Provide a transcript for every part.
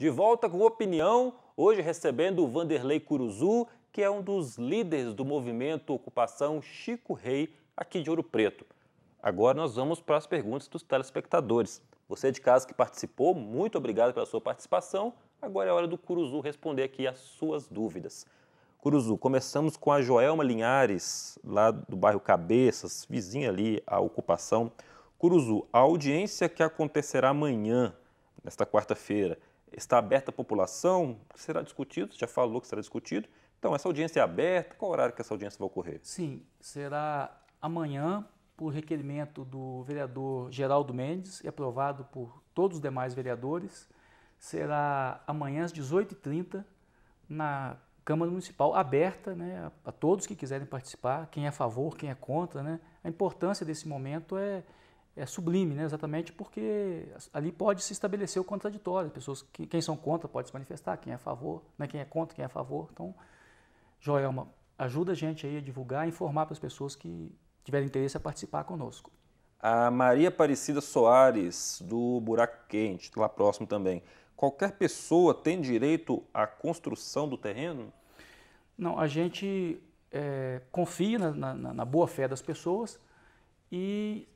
De volta com opinião, hoje recebendo o Vanderlei Curuzu, que é um dos líderes do movimento Ocupação Chico Rei, aqui de Ouro Preto. Agora nós vamos para as perguntas dos telespectadores. Você de casa que participou, muito obrigado pela sua participação. Agora é hora do Curuzu responder aqui as suas dúvidas. Curuzu, começamos com a Joelma Linhares, lá do bairro Cabeças, vizinha ali à ocupação. Curuzu, a audiência que acontecerá amanhã, nesta quarta-feira, está aberta à população, será discutido, já falou que será discutido. Então, essa audiência é aberta, qual horário que essa audiência vai ocorrer? Sim, será amanhã, por requerimento do vereador Geraldo Mendes e aprovado por todos os demais vereadores. Será amanhã às 18h30 na Câmara Municipal, aberta né, a todos que quiserem participar, quem é a favor, quem é contra. Né? A importância desse momento é é sublime, né? exatamente porque ali pode se estabelecer o contraditório. Pessoas que quem são contra pode se manifestar, quem é a favor, né? quem é contra, quem é a favor. Então, Joelma, ajuda a gente aí a divulgar e informar para as pessoas que tiverem interesse a participar conosco. A Maria Aparecida Soares, do Buraco Quente, lá próximo também. Qualquer pessoa tem direito à construção do terreno? Não, a gente é, confia na, na, na boa fé das pessoas e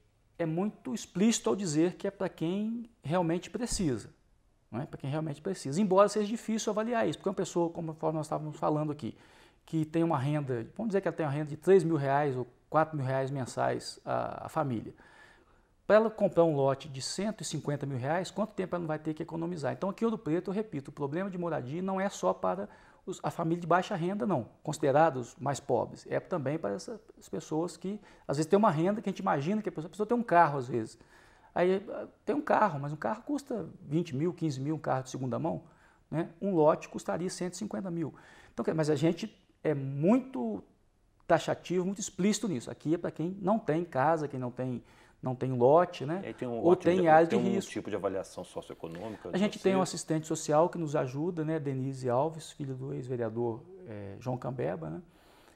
é muito explícito ao dizer que é para quem realmente precisa. É? Para quem realmente precisa. Embora seja difícil avaliar isso, porque uma pessoa, como nós estávamos falando aqui, que tem uma renda, vamos dizer que ela tem uma renda de 3 mil reais ou 4 mil reais mensais a, a família. Para ela comprar um lote de 150 mil reais, quanto tempo ela não vai ter que economizar? Então, aqui Ouro Preto, eu repito, o problema de moradia não é só para os, a família de baixa renda não, considerados mais pobres. É também para essas pessoas que, às vezes, tem uma renda que a gente imagina que a pessoa, a pessoa tem um carro, às vezes. Aí ah, tem um carro, mas um carro custa 20 mil, 15 mil, um carro de segunda mão. Né? Um lote custaria 150 mil. Então, mas a gente é muito taxativo, muito explícito nisso. Aqui é para quem não tem casa, quem não tem não tem lote, né? Tem um ou tem área de, de risco. Um tipo de avaliação socioeconômica. A gente tem um assistente social que nos ajuda, né? Denise Alves, filho do ex-vereador é, João Cambeba, né?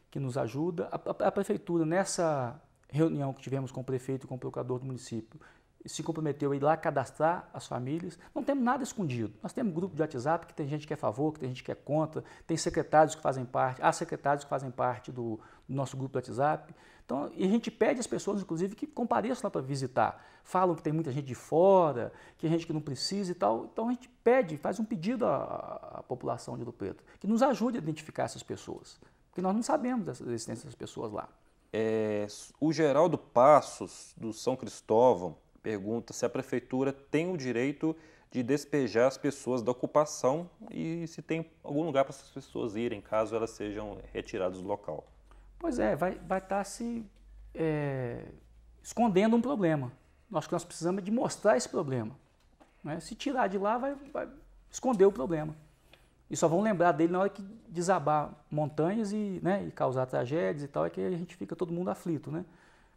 Que nos ajuda. A, a, a, prefeitura nessa reunião que tivemos com o prefeito e com o procurador do município se comprometeu a ir lá cadastrar as famílias. Não temos nada escondido. Nós temos um grupo de WhatsApp que tem gente que é a favor, que tem gente que é contra, tem secretários que fazem parte, há secretários que fazem parte do, do nosso grupo do WhatsApp. Então, e a gente pede às pessoas, inclusive, que compareçam lá para visitar. Falam que tem muita gente de fora, que é gente que não precisa e tal. Então a gente pede, faz um pedido à, à população de Rio Preto, que nos ajude a identificar essas pessoas. Porque nós não sabemos da existência dessas pessoas lá. É, o Geraldo Passos, do São Cristóvão, pergunta se a prefeitura tem o direito de despejar as pessoas da ocupação e se tem algum lugar para essas pessoas irem, caso elas sejam retiradas do local. Pois é, vai estar vai tá se é, escondendo um problema. Nós, nós precisamos é de mostrar esse problema. Né? Se tirar de lá, vai, vai esconder o problema. E só vão lembrar dele na hora que desabar montanhas e, né, e causar tragédias e tal, é que a gente fica todo mundo aflito, né?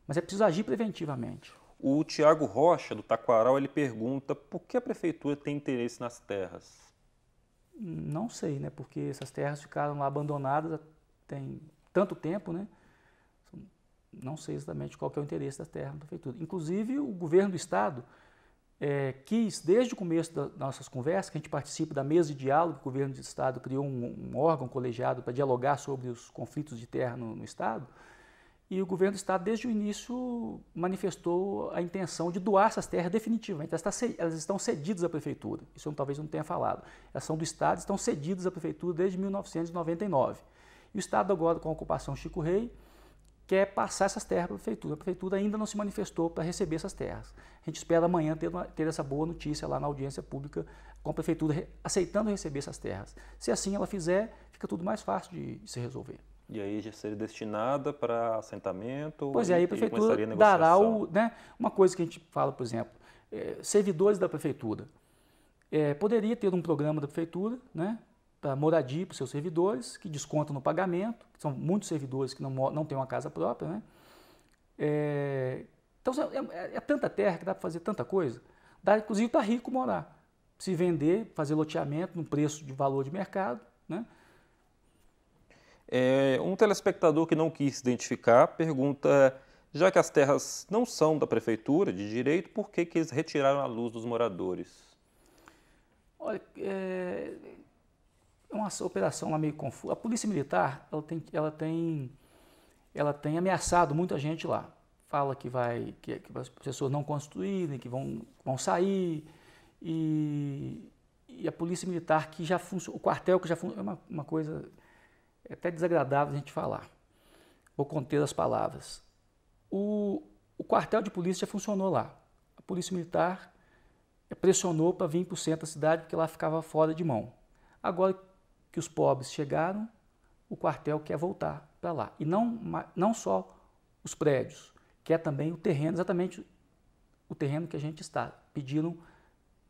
Mas é preciso agir preventivamente. O Tiago Rocha, do Taquaral, ele pergunta por que a prefeitura tem interesse nas terras? Não sei, né? Porque essas terras ficaram lá abandonadas tem tanto tempo, né? Não sei exatamente qual é o interesse da terra da prefeitura. Inclusive, o governo do estado é, quis, desde o começo das nossas conversas, que a gente participe da mesa de diálogo, o governo do Estado criou um, um órgão colegiado para dialogar sobre os conflitos de terra no, no Estado, e o governo do estado, desde o início, manifestou a intenção de doar essas terras definitivamente. Elas tá estão cedidas à prefeitura, isso eu talvez não tenha falado. Elas são do estado, estão cedidas à prefeitura desde 1999. E o estado agora, com a ocupação Chico Rei, quer passar essas terras para a prefeitura. A prefeitura ainda não se manifestou para receber essas terras. A gente espera amanhã ter, uma, ter essa boa notícia lá na audiência pública com a prefeitura aceitando receber essas terras. Se assim ela fizer, fica tudo mais fácil de se resolver. E aí já seria destinada para assentamento? Pois é, aí a prefeitura a dará o, né, uma coisa que a gente fala, por exemplo, é, servidores da prefeitura. É, poderia ter um programa da prefeitura né, para moradia para os seus servidores, que desconta no pagamento, que são muitos servidores que não, não têm uma casa própria. Né? É, então é, é, é, é, tanta terra que dá para fazer tanta coisa. Dá, inclusive, para rico morar. Se vender, fazer loteamento no preço de valor de mercado, né? É, um telespectador que não quis se identificar pergunta: já que as terras não são da prefeitura de direito, por que, que eles retiraram a luz dos moradores? Olha, é, é uma operação lá meio confusa. A polícia militar ela tem, ela tem, ela tem ameaçado muita gente lá. Fala que vai, que, que as pessoas não construírem, que vão, vão sair e, e a polícia militar que já funciona, o quartel que já funciona, é uma, uma coisa é até desagradável a gente falar, vou conter as palavras. O, o quartel de polícia funcionou lá. A polícia militar pressionou para vir para o centro da cidade porque lá ficava fora de mão. Agora que os pobres chegaram, o quartel quer voltar para lá. E não, não só os prédios, quer também o terreno, exatamente o terreno que a gente está. Pediram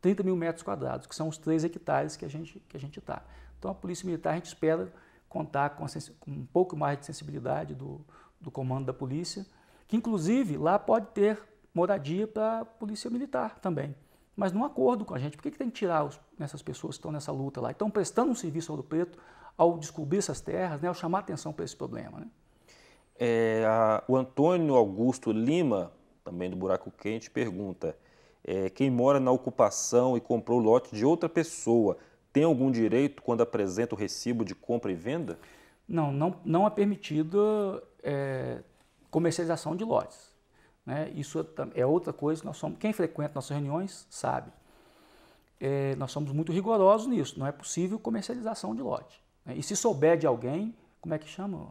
30 mil metros quadrados, que são os 3 hectares que a gente está. então a Polícia Militar, a gente espera contar com, um pouco mais de sensibilidade do, do comando da polícia, que inclusive lá pode ter moradia para a polícia militar também. Mas num acordo com a gente, por que, que tem que tirar os, essas pessoas que estão nessa luta lá? Estão prestando um serviço ao Ouro Preto ao descobrir essas terras, né, ao chamar atenção para esse problema. Né? É, a, o Antônio Augusto Lima, também do Buraco Quente, pergunta: é, quem mora na ocupação e comprou lote de outra pessoa tem algum direito quando apresenta o recibo de compra e venda? Não, não, não é permitido é, comercialização de lotes. Né? Isso é, é outra coisa. Nós somos, quem frequenta nossas reuniões sabe. É, nós somos muito rigorosos nisso. Não é possível comercialização de lote. Né? E se souber de alguém, como é que chama?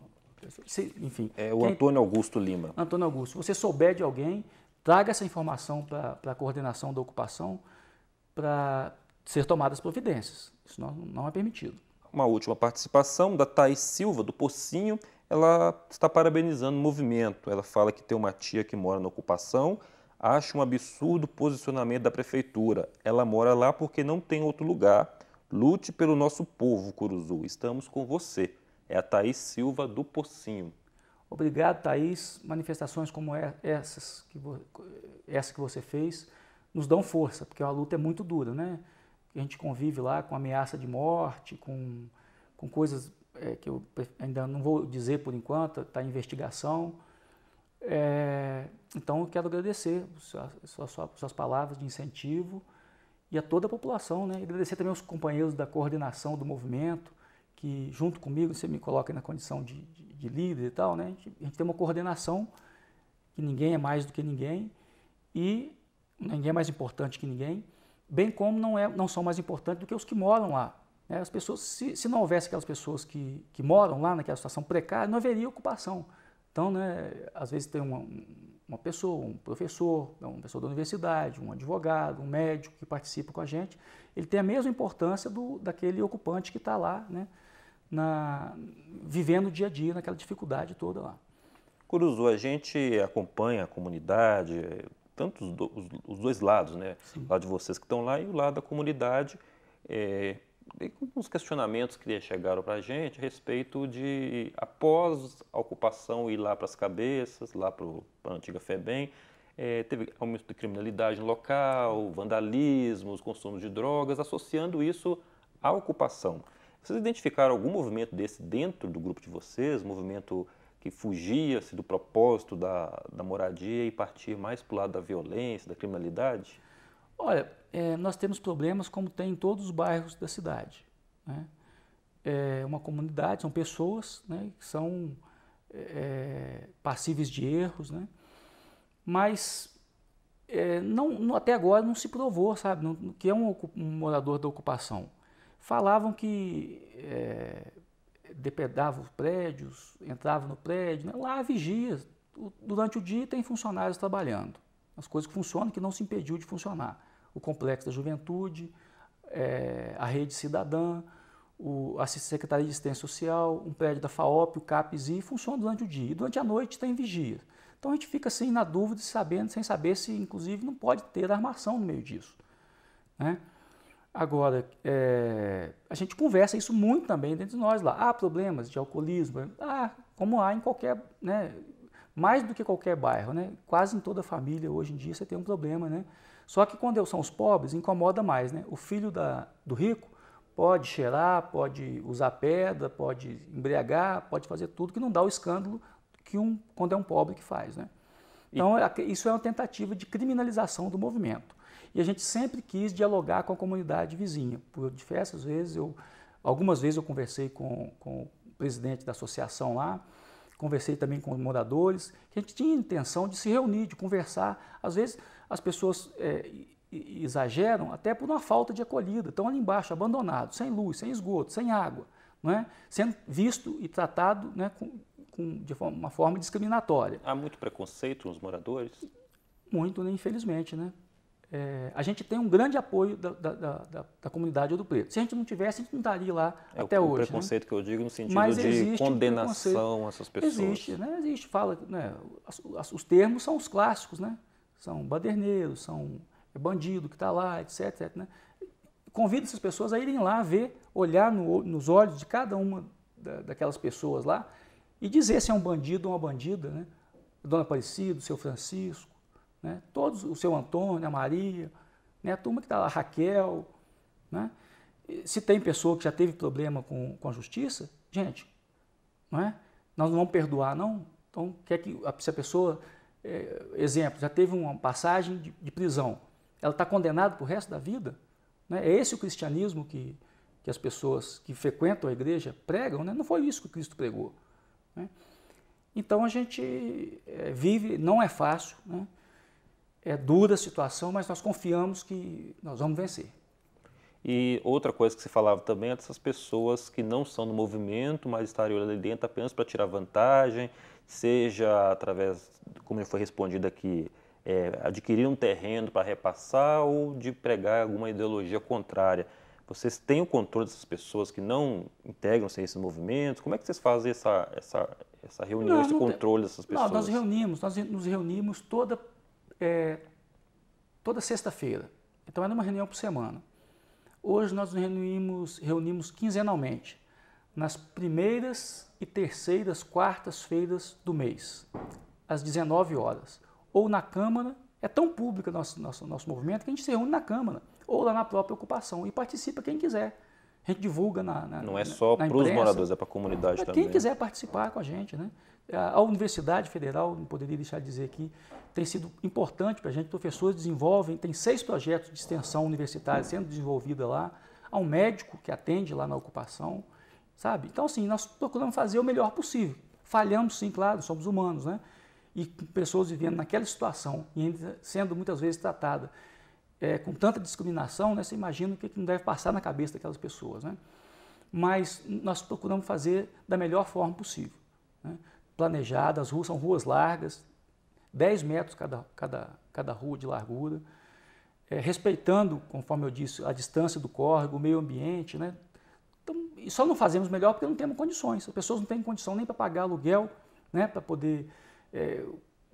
Se, enfim. É o quem, Antônio Augusto Lima. Antônio Augusto. Se você souber de alguém, traga essa informação para a coordenação da ocupação, para ser tomadas providências. Isso não, não é permitido. Uma última participação da Thais Silva, do Pocinho. Ela está parabenizando o movimento. Ela fala que tem uma tia que mora na ocupação, acha um absurdo o posicionamento da prefeitura. Ela mora lá porque não tem outro lugar. Lute pelo nosso povo, Curuzu. Estamos com você. É a Thaís Silva do Pocinho. Obrigado, Thaís. Manifestações como é, essas que essa que você fez nos dão força, porque a luta é muito dura, né? a gente convive lá com ameaça de morte, com, com coisas é, que eu ainda não vou dizer por enquanto, está em investigação. É, então eu quero agradecer suas, suas palavras de incentivo e a toda a população, né? agradecer também aos companheiros da coordenação do movimento, que junto comigo, você me coloca na condição de, de, de líder e tal, né? A gente, a gente, tem uma coordenação que ninguém é mais do que ninguém e ninguém é mais importante que ninguém bem como não, é, não são mais importantes do que os que moram lá. Né? As pessoas, se, se não houvesse aquelas pessoas que, que moram lá naquela situação precária, não haveria ocupação. Então, né, às vezes tem uma, uma pessoa, um professor, uma pessoa da universidade, um advogado, um médico que participa com a gente, ele tem a mesma importância do, daquele ocupante que está lá, né, na, vivendo o dia a dia, naquela dificuldade toda lá. Curuzu, a gente acompanha a comunidade, tanto os, do, os, os dois lados, né? O lado de vocês que estão lá e o lado da comunidade, é, alguns questionamentos que chegaram para a gente a respeito de, após a ocupação ir lá para as cabeças, lá para a antiga FEBEM, é, teve aumento de criminalidade no local, vandalismo, os consumos de drogas, associando isso à ocupação. Vocês identificaram algum movimento desse dentro do grupo de vocês, movimento que fugia-se do propósito da, da moradia e partir mais para o lado da violência, da criminalidade? Olha, é, nós temos problemas como tem em todos os bairros da cidade. Né? É uma comunidade, são pessoas né, que são é, é passíveis de erros, né? mas é, não, não, até agora não se provou, sabe, não, que é um, um, morador da ocupação. Falavam que é, depredava os prédios, entrava no prédio, né? lá vigia. Durante o dia tem funcionários trabalhando. As coisas que funcionam que não se impediu de funcionar. O Complexo da Juventude, é, a Rede Cidadã, o, a Secretaria de Assistência Social, um prédio da FAOP, o e funcionam durante o dia. E durante a noite tem vigia. Então a gente fica assim na dúvida, sabendo, sem saber se, inclusive, não pode ter armação no meio disso. Né? Agora, é, a gente conversa isso muito também dentro de nós lá. Há problemas de alcoolismo, ah, como há em qualquer, né, mais do que qualquer bairro, né? Quase em toda família hoje em dia você tem um problema, né? Só que quando são os pobres, incomoda mais, né? O filho da, do rico pode cheirar, pode usar pedra, pode embriagar, pode fazer tudo que não dá o escândalo que um quando é um pobre que faz, né? Então, é, isso é uma tentativa de criminalização do movimento. E a gente sempre quis dialogar com a comunidade vizinha. Por diversas vezes, eu, algumas vezes eu conversei com, com o presidente da associação lá, conversei também com os moradores, a gente tinha intenção de se reunir, de conversar. Às vezes as pessoas é, exageram até por uma falta de acolhida, estão ali embaixo, abandonados, sem luz, sem esgoto, sem água, não é? sendo visto e tratado né, com, com, de uma forma discriminatória. Há muito preconceito nos moradores? Muito, né? infelizmente, né? é, a gente tem um grande apoio da, da, da, da comunidade do preto. Se a gente não tivesse, a gente não estaria lá é, até o, hoje. O né? preconceito né? que eu digo no sentido Mas de condenação a essas pessoas. Existe, né? Existe, fala, né? Os, os termos são os clássicos, né? São baderneiros, são é bandido que está lá, etc. etc né? Convido essas pessoas a irem lá ver, olhar no, nos olhos de cada uma daquelas pessoas lá e dizer se é um bandido ou uma bandida, né? Dona Aparecida, seu Francisco, né? Todos, o seu Antônio, a Maria, né? a turma que está lá, a Raquel. Né? Se tem pessoa que já teve problema com, com a justiça, gente, não é? nós não vamos perdoar, não. Então, quer que se a pessoa, é, exemplo, já teve uma passagem de, de prisão, ela está condenada para o resto da vida? Né? É esse o cristianismo que, que as pessoas que frequentam a igreja pregam? Né? Não foi isso que Cristo pregou. Né? Então, a gente é, vive, não é fácil, né? é dura a situação, mas nós confiamos que nós vamos vencer. E outra coisa que você falava também é dessas pessoas que não são do movimento, mas estariam ali dentro apenas para tirar vantagem, seja através, como foi respondido aqui, é, adquirir um terreno para repassar ou de pregar alguma ideologia contrária. Vocês têm o controle dessas pessoas que não integram-se a esses movimentos? Como é que vocês fazem essa, essa, essa reunião, não, esse não controle tem... dessas pessoas? Não, nós reunimos, nós nos reunimos toda é, toda sexta-feira. Então era é uma reunião por semana. Hoje nós nos reunimos, reunimos quinzenalmente, nas primeiras e terceiras quartas-feiras do mês, às 19 horas, ou na Câmara. É tão público nosso, nosso, nosso movimento que a gente se reúne na Câmara ou lá na própria ocupação e participa quem quiser. A gente divulga na, na Não é só para os moradores, é para a comunidade Mas também. Quem quiser participar com a gente, né? A Universidade Federal, não poderia deixar de dizer aqui, tem sido importante para a gente. Professores desenvolvem, tem seis projetos de extensão universitária sendo desenvolvida lá. Há um médico que atende lá na ocupação, sabe? Então, assim, nós procuramos fazer o melhor possível. Falhamos, sim, claro, somos humanos, né? E pessoas vivendo naquela situação e ainda sendo muitas vezes tratada é, com tanta discriminação, né, você imagina o que, que não deve passar na cabeça daquelas pessoas. Né? Mas nós procuramos fazer da melhor forma possível. Né? as ruas são ruas largas, 10 metros cada, cada, cada rua de largura, é, respeitando, conforme eu disse, a distância do córrego, o meio ambiente. Né? Então, e só não fazemos melhor porque não temos condições. As pessoas não têm condição nem para pagar aluguel, né, para poder é,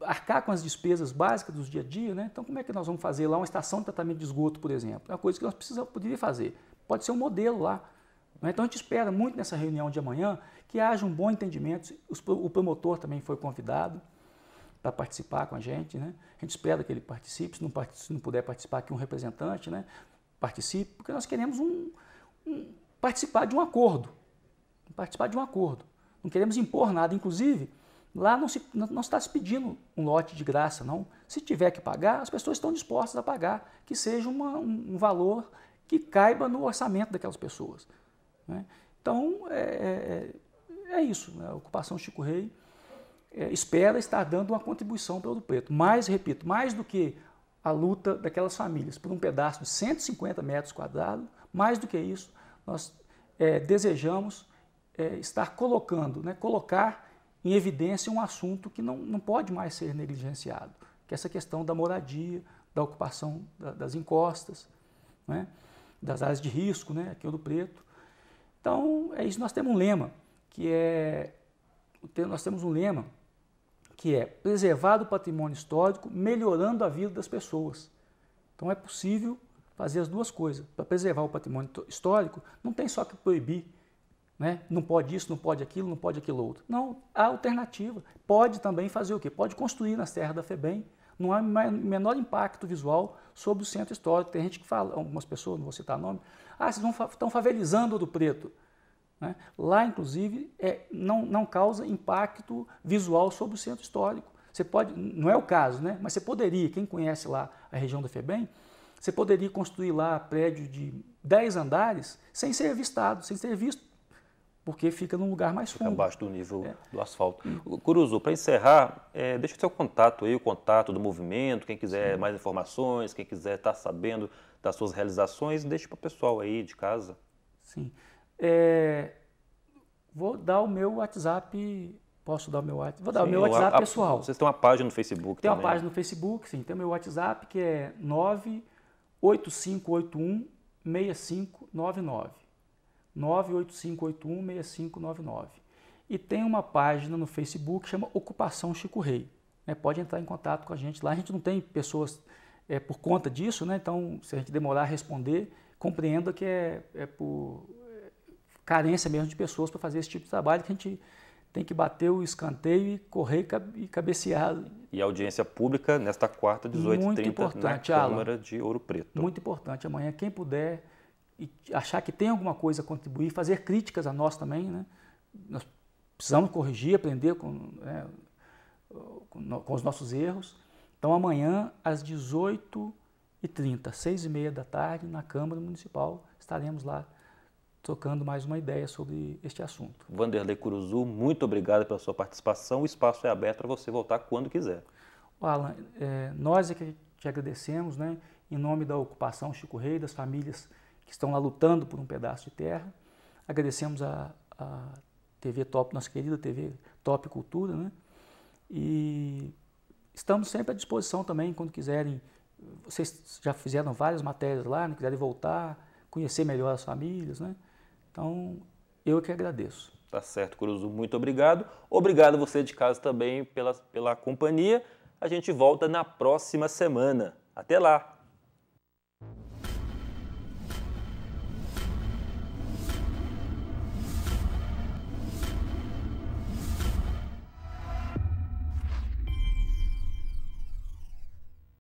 arcar com as despesas básicas dos dia a dia, né? Então, como é que nós vamos fazer lá uma estação de tratamento de esgoto, por exemplo? É uma coisa que nós precisamos, poder fazer. Pode ser um modelo lá. Né? Então, a gente espera muito nessa reunião de amanhã que haja um bom entendimento. O promotor também foi convidado para participar com a gente, né? A gente espera que ele participe, se não, participe, se não puder participar, que um representante, né? Participe, porque nós queremos um, um participar de um acordo, participar de um acordo. Não queremos impor nada, inclusive. Lá não, se, não está se pedindo um lote de graça, não. Se tiver que pagar, as pessoas estão dispostas a pagar, que seja uma, um, valor que caiba no orçamento daquelas pessoas. Né? Então, é, é, é, é isso. Né? A ocupação Chico Rei é, espera estar dando uma contribuição para o Ouro Preto. Mais, repito, mais do que a luta daquelas famílias por um pedaço de 150 metros quadrados, mais do que isso, nós é, desejamos é, estar colocando, né, colocar em evidência um assunto que não, não pode mais ser negligenciado, que é essa questão da moradia, da ocupação da, das encostas, né? das áreas de risco, né? aqui do preto. Então, é isso. Nós temos um lema, que é. Nós temos um lema que é preservar o patrimônio histórico, melhorando a vida das pessoas. Então, é possível fazer as duas coisas. Para preservar o patrimônio histórico, não tem só que proibir né? Não pode isso, não pode aquilo, não pode aquilo outro. Não, há alternativa. Pode também fazer o quê? Pode construir nas terras da FEBEM. Não há menor impacto visual sobre o centro histórico. Tem gente que fala, algumas pessoas, não vou citar nome, ah, vocês vão, estão favelizando do preto. Né? Lá, inclusive, é, não, não causa impacto visual sobre o centro histórico. Você pode, não é o caso, né? mas você poderia, quem conhece lá a região da FEBEM, você poderia construir lá prédio de 10 andares sem ser avistado, sem ser visto porque fica num lugar mais fundo. Fica abaixo do nível é. do asfalto. Hum. Curuzu, para encerrar, é, deixa o seu contato aí, o contato do movimento, quem quiser Sim. mais informações, quem quiser estar tá sabendo das suas realizações, deixa para o pessoal aí de casa. Sim. É, vou dar o meu WhatsApp Posso dar o meu WhatsApp? Vou dar sim, o meu WhatsApp a, a, pessoal. Vocês têm uma página no Facebook tem também? Tem uma página no Facebook, sim. Tem o meu WhatsApp que é 98581 6599. 985816599. E tem uma página no Facebook que chama Ocupação Chico Rei. Né? Pode entrar em contato com a gente lá. A gente não tem pessoas é, por conta disso, né? então se a gente demorar a responder, compreenda que é, é por é, carência mesmo de pessoas para fazer esse tipo de trabalho que a gente tem que bater o escanteio e correr e cabecear. E a audiência pública nesta quarta, 18h30, na Câmara Alan, de Ouro Preto. Muito importante. Amanhã, quem puder e achar que tem alguma coisa a contribuir, fazer críticas a nós também, né? Nós precisamos corrigir, aprender com, né, com os nossos erros. Então amanhã às 18h30, 6 e meia da tarde, na Câmara Municipal, estaremos lá tocando mais uma ideia sobre este assunto. Vanderlei Curuzu, muito obrigado pela sua participação. O espaço é aberto para você voltar quando quiser. Alan, é, nós é que te agradecemos, né? em nome da ocupação Chico Rei, das famílias que estão lá lutando por um pedaço de terra. Agradecemos a, a TV Top, nossa querida TV Top Cultura, né? E estamos sempre à disposição também, quando quiserem. Vocês já fizeram várias matérias lá, né? quiserem voltar, conhecer melhor as famílias, né? Então, eu é que agradeço. Tá certo, Curuzu. Muito obrigado. Obrigado você de casa também pela, pela companhia. A gente volta na próxima semana. Até lá!